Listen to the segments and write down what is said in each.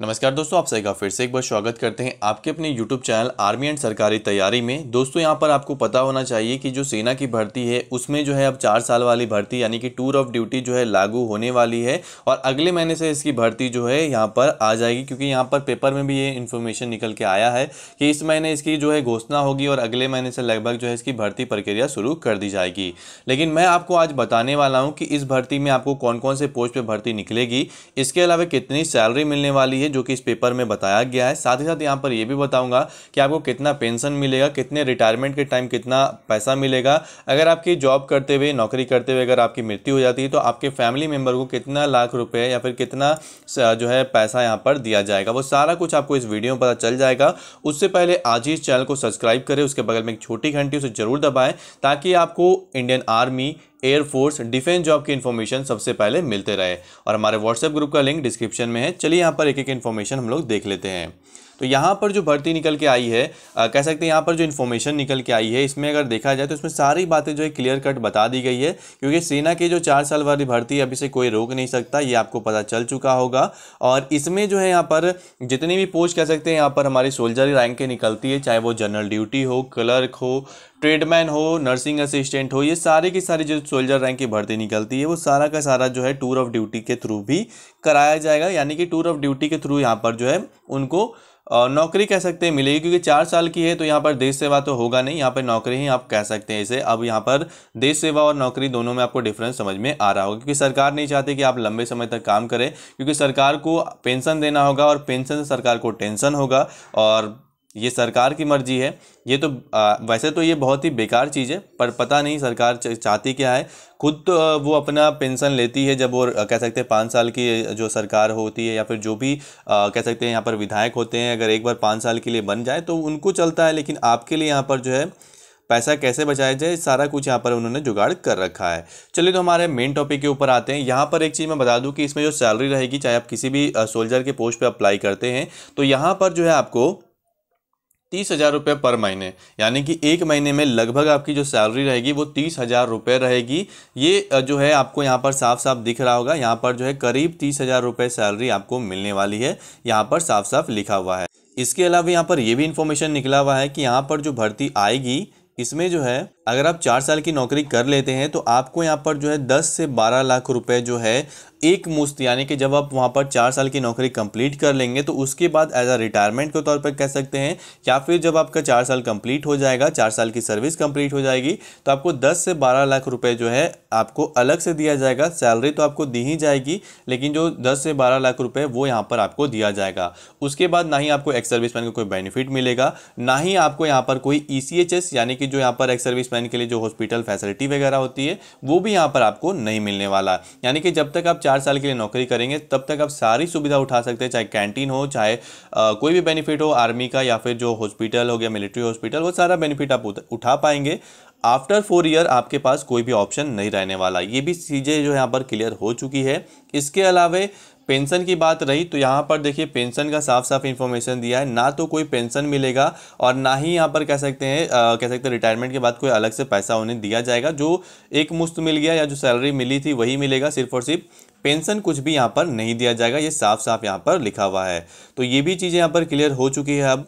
नमस्कार दोस्तों आप सभी का फिर से एक बार स्वागत करते हैं आपके अपने YouTube चैनल आर्मी एंड सरकारी तैयारी में दोस्तों यहाँ पर आपको पता होना चाहिए कि जो सेना की भर्ती है उसमें जो है अब चार साल वाली भर्ती यानी कि टूर ऑफ ड्यूटी जो है लागू होने वाली है और अगले महीने से इसकी भर्ती जो है यहाँ पर आ जाएगी क्योंकि यहाँ पर पेपर में भी ये इन्फॉर्मेशन निकल के आया है कि इस महीने इसकी जो है घोषणा होगी और अगले महीने से लगभग जो है इसकी भर्ती प्रक्रिया शुरू कर दी जाएगी लेकिन मैं आपको आज बताने वाला हूँ कि इस भर्ती में आपको कौन कौन से पोस्ट पर भर्ती निकलेगी इसके अलावा कितनी सैलरी मिलने वाली है जो कि इस पेपर में बताया गया है साथ ही साथ यहाँ पर यह भी बताऊंगा कि आपको कितना पेंशन मिलेगा कितने रिटायरमेंट के टाइम कितना पैसा मिलेगा अगर आपकी जॉब करते हुए नौकरी करते हुए अगर आपकी मृत्यु हो जाती है तो आपके फैमिली मेंबर को कितना लाख रुपये या फिर कितना जो है पैसा यहाँ पर दिया जाएगा वो सारा कुछ आपको इस वीडियो में पता चल जाएगा उससे पहले आज ही इस चैनल को सब्सक्राइब करें उसके बगल में एक छोटी घंटी उसे ज़रूर दबाएँ ताकि आपको Indian army air force defence job की इन्फॉर्मेशन सबसे पहले मिलते रहे और हमारे व्हाट्सएप ग्रुप का लिंक डिस्क्रिप्शन में है चलिए यहाँ पर एक एक इन्फॉर्मेशन हम लोग देख लेते हैं तो यहाँ पर जो भर्ती निकल के आई है आ, कह सकते हैं यहाँ पर जो इन्फॉर्मेशन निकल के आई है इसमें अगर देखा जाए तो इसमें सारी बातें जो है क्लियर कट बता दी गई है क्योंकि सेना की जो चार साल वाली भर्ती है से कोई रोक नहीं सकता ये आपको पता चल चुका होगा और इसमें जो है यहाँ पर जितनी भी पोस्ट कह सकते हैं यहाँ पर हमारी सोल्जर रैंक के निकलती है चाहे वो जनरल ड्यूटी हो क्लर्क हो ट्रेडमैन हो नर्सिंग असिस्टेंट हो ये सारे की सारी जो सोल्जर रैंक की भर्ती निकलती है वो सारा का सारा जो है टूर ऑफ ड्यूटी के थ्रू भी कराया जाएगा यानी कि टूर ऑफ ड्यूटी के थ्रू यहाँ पर जो है उनको नौकरी कह सकते हैं मिलेगी क्योंकि चार साल की है तो यहाँ पर देश सेवा तो होगा नहीं यहाँ पर नौकरी ही आप कह सकते हैं इसे अब यहाँ पर देश सेवा और नौकरी दोनों में आपको डिफरेंस समझ में आ रहा होगा क्योंकि सरकार नहीं चाहती कि आप लंबे समय तक काम करें क्योंकि सरकार को पेंशन देना होगा और पेंशन से सरकार को टेंशन होगा और ये सरकार की मर्जी है ये तो आ, वैसे तो ये बहुत ही बेकार चीज़ है पर पता नहीं सरकार चाहती क्या है खुद तो वो अपना पेंशन लेती है जब वो कह सकते हैं पाँच साल की जो सरकार होती है या फिर जो भी आ, कह सकते हैं यहाँ पर विधायक होते हैं अगर एक बार पाँच साल के लिए बन जाए तो उनको चलता है लेकिन आपके लिए यहाँ पर जो है पैसा कैसे बचाया जाए सारा कुछ यहाँ पर उन्होंने जुगाड़ कर रखा है चलिए तो हमारे मेन टॉपिक के ऊपर आते हैं यहाँ पर एक चीज़ मैं बता दूँ कि इसमें जो सैलरी रहेगी चाहे आप किसी भी सोल्जर के पोस्ट पर अप्लाई करते हैं तो यहाँ पर जो है आपको तीस हज़ार रुपये पर महीने यानी कि एक महीने में लगभग आपकी जो सैलरी रहेगी वो तीस हज़ार रुपये रहेगी ये जो है आपको यहाँ पर साफ साफ दिख रहा होगा यहाँ पर जो है करीब तीस हज़ार रुपये सैलरी आपको मिलने वाली है यहाँ पर साफ साफ लिखा हुआ है इसके अलावा यहाँ पर ये भी इन्फॉर्मेशन निकला हुआ है कि यहाँ पर जो भर्ती आएगी इसमें जो है अगर आप चार साल की नौकरी कर लेते हैं तो आपको यहाँ पर जो है दस से बारह लाख रुपए जो है एक मुश्त यानी कि जब आप वहाँ पर चार साल की नौकरी कंप्लीट कर लेंगे तो उसके बाद एज आ रिटायरमेंट के तौर पर कह सकते हैं या फिर जब आपका चार साल कंप्लीट हो जाएगा चार साल की सर्विस कंप्लीट हो जाएगी तो आपको दस से बारह लाख रुपये जो है आपको अलग से दिया जाएगा सैलरी तो आपको दी ही जाएगी लेकिन जो दस से बारह लाख रुपये वो यहाँ पर आपको दिया जाएगा उसके बाद ना ही आपको एक्स सर्विस मैन कोई बेनिफिट मिलेगा ना ही आपको यहाँ पर कोई ई e यानी कि जो यहाँ पर एक्स सर्विस बैट्समैन के लिए जो हॉस्पिटल फैसिलिटी वगैरह होती है वो भी यहाँ पर आपको नहीं मिलने वाला यानी कि जब तक आप चार साल के लिए नौकरी करेंगे तब तक आप सारी सुविधा उठा सकते हैं चाहे कैंटीन हो चाहे आ, कोई भी बेनिफिट हो आर्मी का या फिर जो हॉस्पिटल हो गया मिलिट्री हॉस्पिटल वो सारा बेनिफिट आप उठा पाएंगे आफ्टर फोर ईयर आपके पास कोई भी ऑप्शन नहीं रहने वाला ये भी चीज़ें जो यहाँ पर क्लियर हो चुकी है इसके अलावा पेंशन की बात रही तो यहाँ पर देखिए पेंशन का साफ साफ इन्फॉर्मेशन दिया है ना तो कोई पेंशन मिलेगा और ना ही यहाँ पर कह सकते हैं कह सकते हैं रिटायरमेंट के बाद कोई अलग से पैसा उन्हें दिया जाएगा जो एक मुश्त मिल गया या जो सैलरी मिली थी वही मिलेगा सिर्फ और सिर्फ पेंशन कुछ भी यहाँ पर नहीं दिया जाएगा ये साफ साफ यहाँ पर लिखा हुआ है तो ये भी चीज़ें यहाँ पर क्लियर हो चुकी है अब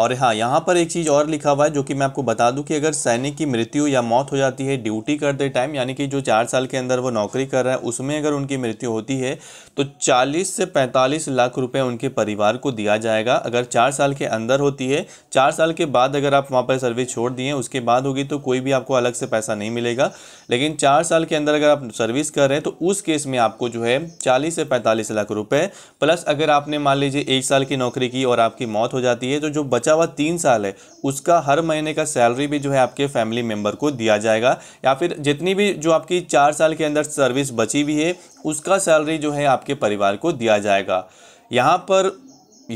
और हाँ यहाँ पर एक चीज़ और लिखा हुआ है जो कि मैं आपको बता दूं कि अगर सैनिक की मृत्यु या मौत हो जाती है ड्यूटी करते टाइम यानी कि जो चार साल के अंदर वो नौकरी कर रहा है उसमें अगर उनकी मृत्यु होती है तो चालीस से पैंतालीस लाख रुपये उनके परिवार को दिया जाएगा अगर चार साल के अंदर होती है चार साल के बाद अगर आप वहाँ पर सर्विस छोड़ दिए उसके बाद होगी तो कोई भी आपको अलग से पैसा नहीं मिलेगा लेकिन चार साल के अंदर अगर आप सर्विस कर रहे हैं तो उस केस में आपको जो है चालीस से पैंतालीस लाख रुपये प्लस अगर आपने मान लीजिए एक साल की नौकरी की और आपकी मौत हो जाती है तो जो बचा बचा हुआ तीन साल है उसका हर महीने का सैलरी भी जो है आपके फैमिली मेम्बर को दिया जाएगा या फिर जितनी भी जो आपकी चार साल के अंदर सर्विस बची हुई है उसका सैलरी जो है आपके परिवार को दिया जाएगा यहाँ पर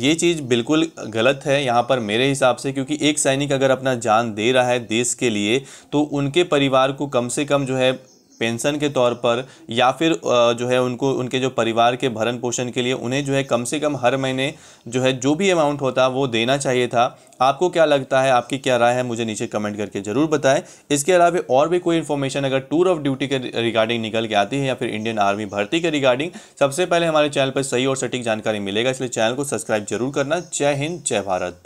ये चीज़ बिल्कुल गलत है यहाँ पर मेरे हिसाब से क्योंकि एक सैनिक अगर अपना जान दे रहा है देश के लिए तो उनके परिवार को कम से कम जो है पेंशन के तौर पर या फिर जो है उनको उनके जो परिवार के भरण पोषण के लिए उन्हें जो है कम से कम हर महीने जो है जो भी अमाउंट होता वो देना चाहिए था आपको क्या लगता है आपकी क्या राय है मुझे नीचे कमेंट करके ज़रूर बताएं इसके अलावा और भी कोई इन्फॉर्मेशन अगर टूर ऑफ ड्यूटी के रिगार्डिंग निकल के आती है या फिर इंडियन आर्मी भर्ती के रिगार्डिंग सबसे पहले हमारे चैनल पर सही और सटीक जानकारी मिलेगा इसलिए चैनल को सब्सक्राइब जरूर करना जय हिंद जय भारत